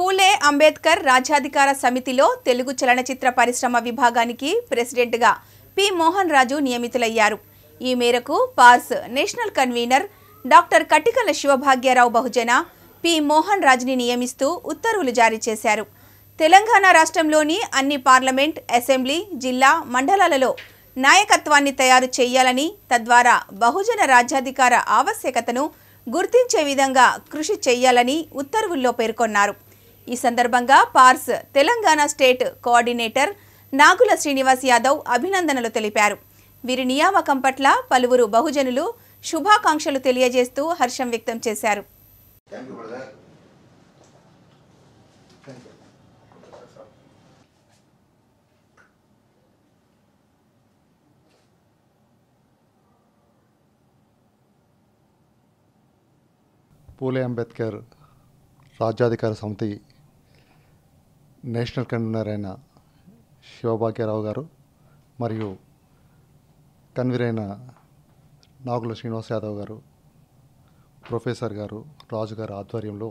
ఫూలే అంబేద్కర్ రాజ్యాధికార సమితిలో తెలుగు చలనచిత్ర పరిశ్రమ విభాగానికి ప్రెసిడెంట్గా పి మోహన్ రాజు నియమితులయ్యారు ఈ మేరకు పార్స్ national convener doctor Katikala Sivabhagyarao Bahujan P Mohan రాజుని నియమిస్తూ ఉత్తర్వులు జారీ చేశారు తెలంగాణ రాష్ట్రంలోని అన్ని పార్లమెంట్ అసెంబ్లీ జిల్లా మండలాలలో నాయకత్వాన్ని తయారు చేయాలని తద్వారా బహుజన రాజ్యాధికార ఆవశ్యకతను గుర్తించే విధంగా కృషి చేయాలని ఉత్తర్వుల్లో పేర్కొన్నారు ఈ సందర్భంగా పార్స్ తెలంగాణ స్టేట్ కోఆర్డినేటర్ నాగుల శ్రీనివాస్ యాదవ్ అభినందనలు తెలిపారు వీరి నియామకం పట్ల పలువురు బహుజనులు శుభాకాంక్షలు తెలియజేస్తూ హర్షం వ్యక్తం చేశారు పూలే అంబేద్కర్ రాజ్యాధికార సమితి నేషనల్ కన్వీనర్ అయిన శివభాగ్యరావు గారు మరియు కన్వీనర్ అయిన నాగుల శ్రీనివాస్ యాదవ్ గారు ప్రొఫెసర్ గారు రాజు ఆధ్వర్యంలో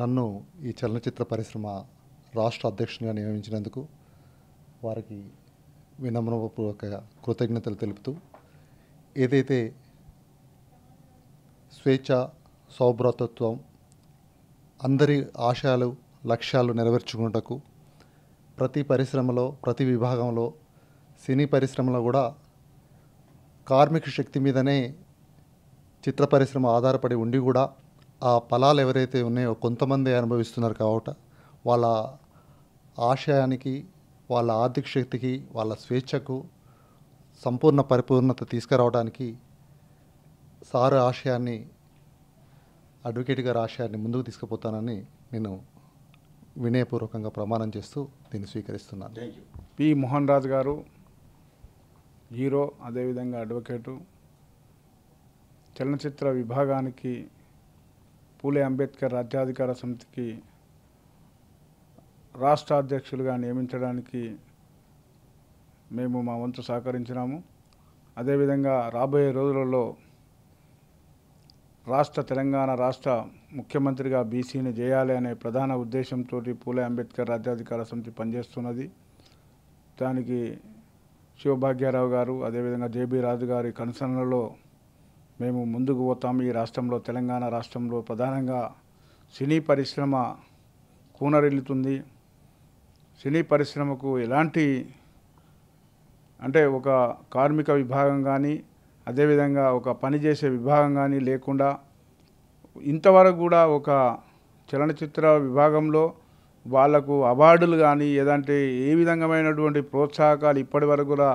నన్ను ఈ చలనచిత్ర పరిశ్రమ రాష్ట్ర అధ్యక్షునిగా నియమించినందుకు వారికి వినమ్రపూర్వక కృతజ్ఞతలు తెలుపుతూ ఏదైతే స్వేచ్ఛ సౌభ్రతత్వం అందరి ఆశయాలు లక్ష్యాలు నెరవేర్చుకున్నటకు ప్రతి పరిశ్రమలో ప్రతి విభాగంలో సినీ పరిశ్రమలో కూడా కార్మిక శక్తి మీదనే చిత్ర పరిశ్రమ ఆధారపడి ఉండి కూడా ఆ ఫలాలు ఎవరైతే ఉన్నాయో కొంతమంది అనుభవిస్తున్నారు కాబట్టి వాళ్ళ ఆశయానికి వాళ్ళ ఆర్థిక శక్తికి వాళ్ళ స్వేచ్ఛకు సంపూర్ణ పరిపూర్ణత తీసుకురావడానికి సారు ఆశయాన్ని అడ్వకేట్ గారి ఆశయాన్ని ముందుకు తీసుకుపోతానని నేను వినయపూర్వకంగా ప్రమాణం చేస్తూ దీన్ని స్వీకరిస్తున్నాను పి మోహన్ రాజు గారు హీరో అదేవిధంగా అడ్వకేటు చలనచిత్ర విభాగానికి పూలే అంబేద్కర్ రాజ్యాధికార సమితికి రాష్ట్ర అధ్యక్షులుగా నియమించడానికి మేము మా వంతు సహకరించినాము అదేవిధంగా రాబోయే రోజులలో రాష్ట్ర తెలంగాణ రాష్ట్ర ముఖ్యమంత్రిగా బీసీని చేయాలి అనే ప్రధాన ఉద్దేశంతో పూలే అంబేద్కర్ రాజ్యాధికార సమితి పనిచేస్తున్నది దానికి శివభాగ్యారావు గారు అదేవిధంగా జేబీ రాజు గారి కనుసరణలో మేము ముందుకు పోతాము ఈ రాష్ట్రంలో తెలంగాణ రాష్ట్రంలో ప్రధానంగా సినీ పరిశ్రమ కూనరిల్లుతుంది సినీ పరిశ్రమకు ఎలాంటి అంటే ఒక కార్మిక విభాగం కానీ అదేవిధంగా ఒక పనిచేసే విభాగం కానీ లేకుండా ఇంతవరకు కూడా ఒక చలనచిత్ర విభాగంలో వాళ్లకు అవార్డులు కానీ ఏదంటే ఏ విధంగామైనటువంటి ప్రోత్సాహకాలు ఇప్పటి వరకు కూడా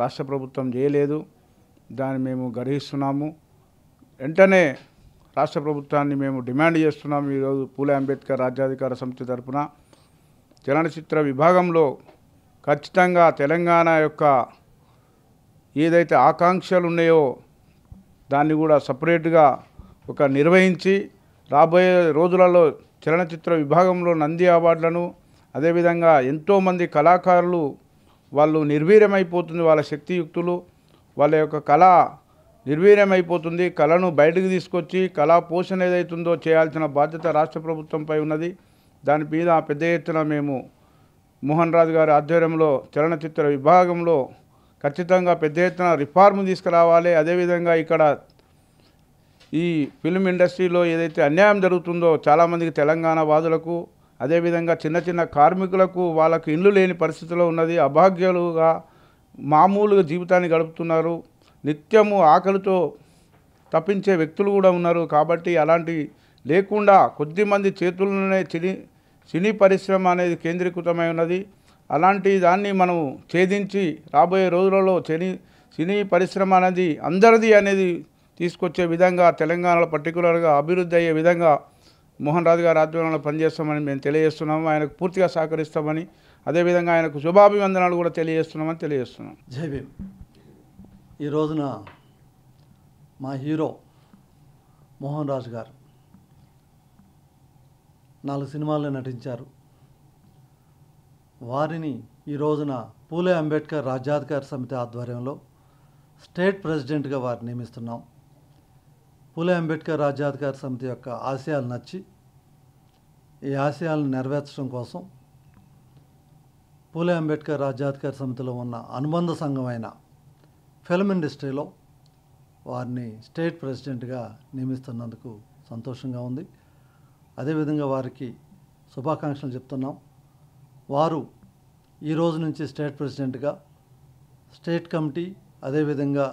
రాష్ట్ర ప్రభుత్వం చేయలేదు దాన్ని మేము గర్హిస్తున్నాము వెంటనే రాష్ట్ర ప్రభుత్వాన్ని మేము డిమాండ్ చేస్తున్నాము ఈరోజు పూలే అంబేద్కర్ రాజ్యాధికార సమితి తరఫున చలనచిత్ర విభాగంలో ఖచ్చితంగా తెలంగాణ యొక్క ఏదైతే ఆకాంక్షలు ఉన్నాయో దాన్ని కూడా సపరేట్గా ఒక నిర్వహించి రాబోయే రోజులలో చలనచిత్ర విభాగంలో నంది అవార్డులను అదేవిధంగా ఎంతోమంది కళాకారులు వాళ్ళు నిర్వీర్యమైపోతుంది వాళ్ళ శక్తియుక్తులు వాళ్ళ యొక్క కళ నిర్వీర్యమైపోతుంది కళను బయటకు తీసుకొచ్చి కళా పోషణ ఏదైతుందో చేయాల్సిన బాధ్యత రాష్ట్ర ప్రభుత్వంపై ఉన్నది దాని మీద పెద్ద ఎత్తున మేము మోహన్ రాజు గారి ఆధ్వర్యంలో చలనచిత్ర విభాగంలో ఖచ్చితంగా పెద్ద ఎత్తున రిఫార్మ్ తీసుకురావాలి అదేవిధంగా ఇక్కడ ఈ ఫిల్మ్ ఇండస్ట్రీలో ఏదైతే అన్యాయం జరుగుతుందో చాలామందికి తెలంగాణ వాదులకు అదేవిధంగా చిన్న చిన్న కార్మికులకు వాళ్ళకు ఇల్లు లేని పరిస్థితిలో ఉన్నది అభాగ్యాలుగా మామూలుగా జీవితాన్ని గడుపుతున్నారు నిత్యము ఆకలితో తప్పించే వ్యక్తులు కూడా ఉన్నారు కాబట్టి అలాంటి లేకుండా కొద్ది మంది చేతుల్లోనే చిని సినీ పరిశ్రమ అనేది కేంద్రీకృతమై ఉన్నది అలాంటి దాన్ని మనం ఛేదించి రాబోయే రోజులలో సినీ సినీ పరిశ్రమ అనేది అందరిది అనేది తీసుకొచ్చే విధంగా తెలంగాణలో పర్టికులర్గా అభివృద్ధి అయ్యే విధంగా మోహన్ రాజు గారి ఆధ్వర్యంలో పనిచేస్తామని మేము తెలియజేస్తున్నాము ఆయనకు పూర్తిగా సహకరిస్తామని అదేవిధంగా ఆయనకు శుభాభివందనాలు కూడా తెలియజేస్తున్నామని తెలియజేస్తున్నాం భీమ్ ఈ రోజున మా హీరో మోహన్ రాజు గారు నాలుగు సినిమాల్లో నటించారు వారిని ఈ రోజున పూలే అంబేద్కర్ రాజ్యాధికార సమితి ఆధ్వర్యంలో స్టేట్ ప్రెసిడెంట్గా వారిని నియమిస్తున్నాం పూలే అంబేద్కర్ రాజ్యాధికార సమితి యొక్క ఆశయాలు నచ్చి ఈ ఆశయాలను నెరవేర్చడం కోసం పూలే అంబేద్కర్ రాజ్యాధికార సమితిలో ఉన్న అనుబంధ సంఘమైన ఫిల్మ్ ఇండస్ట్రీలో వారిని స్టేట్ ప్రెసిడెంట్గా నియమిస్తున్నందుకు సంతోషంగా ఉంది అదేవిధంగా వారికి శుభాకాంక్షలు చెప్తున్నాం వారు ఈరోజు నుంచి స్టేట్ ప్రెసిడెంట్గా స్టేట్ కమిటీ అదేవిధంగా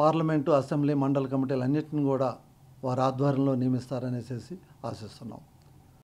పార్లమెంటు అసెంబ్లీ మండల కమిటీలు అన్నింటిని కూడా వారి ఆధ్వర్యంలో నియమిస్తారనేసి ఆశిస్తున్నాం